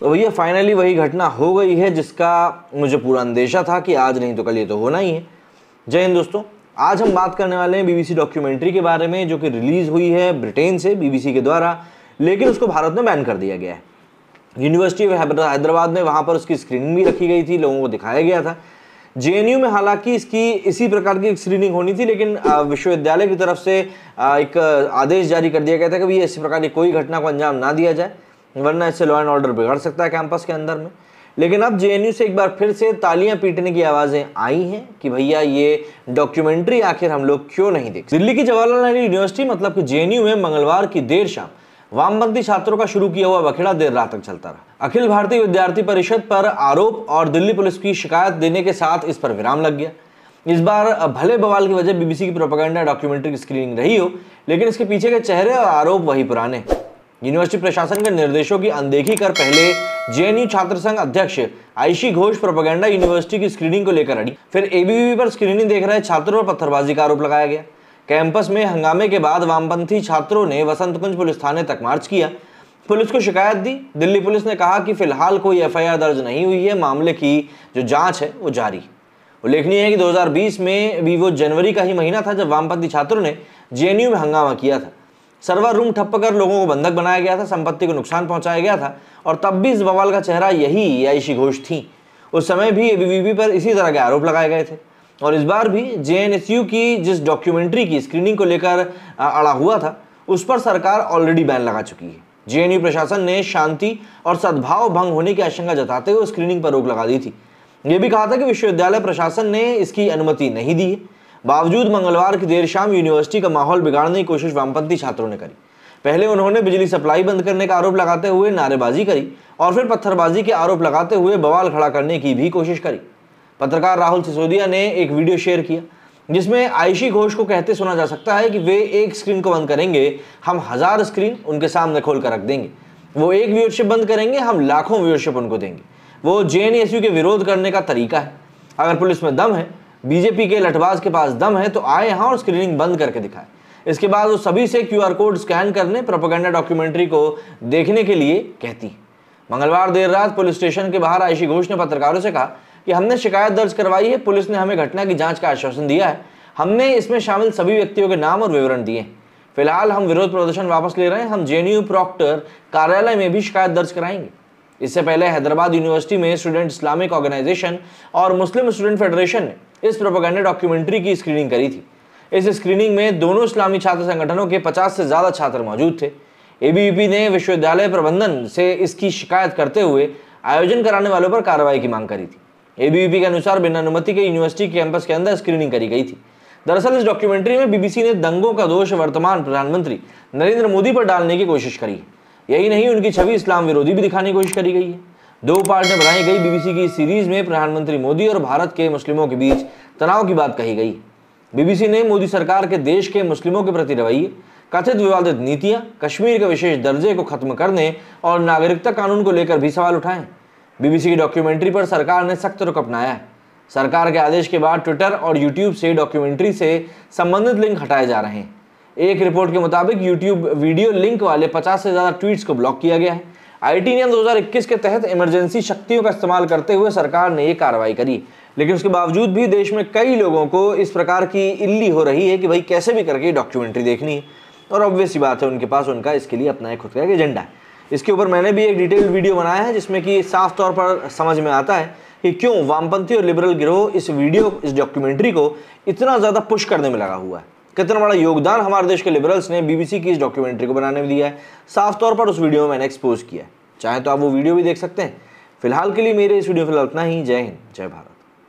तो भैया फाइनली वही घटना हो गई है जिसका मुझे पूरा अंदेशा था कि आज नहीं तो कल ये तो होना ही है जय हिंद दोस्तों आज हम बात करने वाले हैं बीबीसी डॉक्यूमेंट्री के बारे में जो कि रिलीज़ हुई है ब्रिटेन से बीबीसी के द्वारा लेकिन उसको भारत में बैन कर दिया गया है यूनिवर्सिटी हैदराबाद में वहाँ पर उसकी स्क्रीनिंग भी रखी गई थी लोगों को दिखाया गया था जे में हालांकि इसकी इसी प्रकार की स्क्रीनिंग होनी थी लेकिन विश्वविद्यालय की तरफ से एक आदेश जारी कर दिया गया था कि भैया इस प्रकार की कोई घटना को अंजाम ना दिया जाए वरना इससे लॉ एंड ऑर्डर बिगड़ सकता है कैंपस के अंदर में लेकिन अब जेएनयू से एक बार फिर से तालियां पीटने की आवाज़ें आई हैं कि भैया ये डॉक्यूमेंट्री आखिर हम लोग क्यों नहीं देख दिल्ली की जवाहरलाल नेहरू यूनिवर्सिटी मतलब कि जेएनयू में मंगलवार की देर शाम वामपंथी छात्रों का शुरू किया हुआ बखेड़ा देर रात तक चलता रहा अखिल भारतीय विद्यार्थी परिषद पर आरोप और दिल्ली पुलिस की शिकायत देने के साथ इस पर विराम लग गया इस बार भले बवाल की वजह बीबीसी की प्रोपागेंडा डॉक्यूमेंट्री की स्क्रीनिंग रही हो लेकिन इसके पीछे के चेहरे और आरोप वही पुराने हैं यूनिवर्सिटी प्रशासन के निर्देशों की अनदेखी कर पहले जेएनयू छात्र संघ अध्यक्ष आयशी घोष प्रोपागेंडा यूनिवर्सिटी की स्क्रीनिंग को लेकर अड़ी फिर एबीवीपी पर स्क्रीनिंग देख रहे छात्रों पर पत्थरबाजी का आरोप लगाया गया कैंपस में हंगामे के बाद वामपंथी छात्रों ने वसंत कुंज पुलिस थाने तक मार्च किया पुलिस को शिकायत दी दिल्ली पुलिस ने कहा कि फिलहाल कोई एफ दर्ज नहीं हुई है मामले की जो जाँच है वो जारी उल्लेखनीय है कि दो में भी वो जनवरी का ही महीना था जब वामपंथी छात्रों ने जेएनयू में हंगामा किया था सर्वर रूम ठप्प कर लोगों को बंधक बनाया गया था संपत्ति को नुकसान पहुंचाया गया था और तब भी इस बवाल का चेहरा यही आयशी घोष थी उस समय भी एबीवीपी पर इसी तरह के आरोप लगाए गए थे और इस बार भी जे की जिस डॉक्यूमेंट्री की स्क्रीनिंग को लेकर अड़ा हुआ था उस पर सरकार ऑलरेडी बैन लगा चुकी है जे प्रशासन ने शांति और सद्भाव भंग होने की आशंका जताते हुए स्क्रीनिंग पर रोक लगा दी थी ये भी कहा था कि विश्वविद्यालय प्रशासन ने इसकी अनुमति नहीं दी है बावजूद मंगलवार की देर शाम यूनिवर्सिटी का माहौल बिगाड़ने की कोशिश वामपंथी छात्रों ने करी पहले उन्होंने बिजली सप्लाई बंद करने का आरोप लगाते हुए नारेबाजी करी और फिर पत्थरबाजी के आरोप लगाते हुए बवाल खड़ा करने की भी कोशिश करी पत्रकार राहुल सिसोदिया ने एक वीडियो शेयर किया जिसमें आयशी घोष को कहते सुना जा सकता है कि वे एक स्क्रीन को बंद करेंगे हम हज़ार स्क्रीन उनके सामने खोल कर रख देंगे वो एक व्यूअरशिप बंद करेंगे हम लाखों व्यूअरशिप उनको देंगे वो जे के विरोध करने का तरीका है अगर पुलिस में दम है बीजेपी के लठबाज के पास दम है तो आए यहाँ और स्क्रीनिंग बंद करके दिखाए इसके बाद वो सभी से क्यूआर कोड स्कैन करने प्रोपोगंडा डॉक्यूमेंट्री को देखने के लिए कहती मंगलवार देर रात पुलिस स्टेशन के बाहर आयशी घोष ने पत्रकारों से कहा कि हमने शिकायत दर्ज करवाई है पुलिस ने हमें घटना की जांच का आश्वासन दिया है हमने इसमें शामिल सभी व्यक्तियों के नाम और विवरण दिए फिलहाल हम विरोध प्रदर्शन वापस ले रहे हैं हम जे प्रॉक्टर कार्यालय में भी शिकायत दर्ज कराएंगे इससे पहले हैदराबाद यूनिवर्सिटी में स्टूडेंट इस्लामिक ऑर्गेनाइजेशन और मुस्लिम स्टूडेंट फेडरेशन ने इस प्रोपोगंडा डॉक्यूमेंट्री की स्क्रीनिंग करी थी इस स्क्रीनिंग में दोनों इस्लामी छात्र संगठनों के 50 से ज़्यादा छात्र मौजूद थे ए ने विश्वविद्यालय प्रबंधन से इसकी शिकायत करते हुए आयोजन कराने वालों पर कार्रवाई की मांग करी थी ए के अनुसार बिना अनुमति के यूनिवर्सिटी कैंपस के अंदर स्क्रीनिंग करी गई थी दरअसल इस डॉक्यूमेंट्री में बीबीसी ने दंगों का दोष वर्तमान प्रधानमंत्री नरेंद्र मोदी पर डालने की कोशिश करी है यही नहीं उनकी छवि इस्लाम विरोधी भी दिखाने की कोशिश करी गई है दो पार्ट में बनाई गई बीबीसी की सीरीज में प्रधानमंत्री मोदी और भारत के मुस्लिमों के बीच तनाव की बात कही गई बीबीसी ने मोदी सरकार के देश के मुस्लिमों के प्रति रवैये कथित विवादित नीतियां कश्मीर के विशेष दर्जे को खत्म करने और नागरिकता कानून को लेकर भी सवाल उठाए बीबीसी की डॉक्यूमेंट्री पर सरकार ने सख्त रुख अपनाया है सरकार के आदेश के बाद ट्विटर और यूट्यूब से डॉक्यूमेंट्री से संबंधित लिंक हटाए जा रहे हैं एक रिपोर्ट के मुताबिक यूट्यूब वीडियो लिंक वाले 50 से ज़्यादा ट्वीट्स को ब्लॉक किया गया है आईटी नियम 2021 के तहत इमरजेंसी शक्तियों का इस्तेमाल करते हुए सरकार ने ये कार्रवाई करी लेकिन उसके बावजूद भी देश में कई लोगों को इस प्रकार की इल्ली हो रही है कि भाई कैसे भी करके डॉक्यूमेंट्री देखनी है और ऑब्वियस ही बात है उनके पास उनका इसके लिए अपना एक खुद का एजेंडा है इसके ऊपर मैंने भी एक डिटेल वीडियो बनाया है जिसमें कि साफ तौर पर समझ में आता है कि क्यों वामपंथी और लिबरल गिरोह इस वीडियो इस डॉक्यूमेंट्री को इतना ज़्यादा पुश करने में लगा हुआ है कितना बड़ा योगदान हमारे देश के लिबरल्स ने बीबीसी की इस डॉक्यूमेंट्री को बनाने में दिया है साफ तौर पर उस वीडियो में मैंने एक्सपोज किया है चाहे तो आप वो वीडियो भी देख सकते हैं फिलहाल के लिए मेरे इस वीडियो में फिलहाल उतना ही जय हिंद जय भारत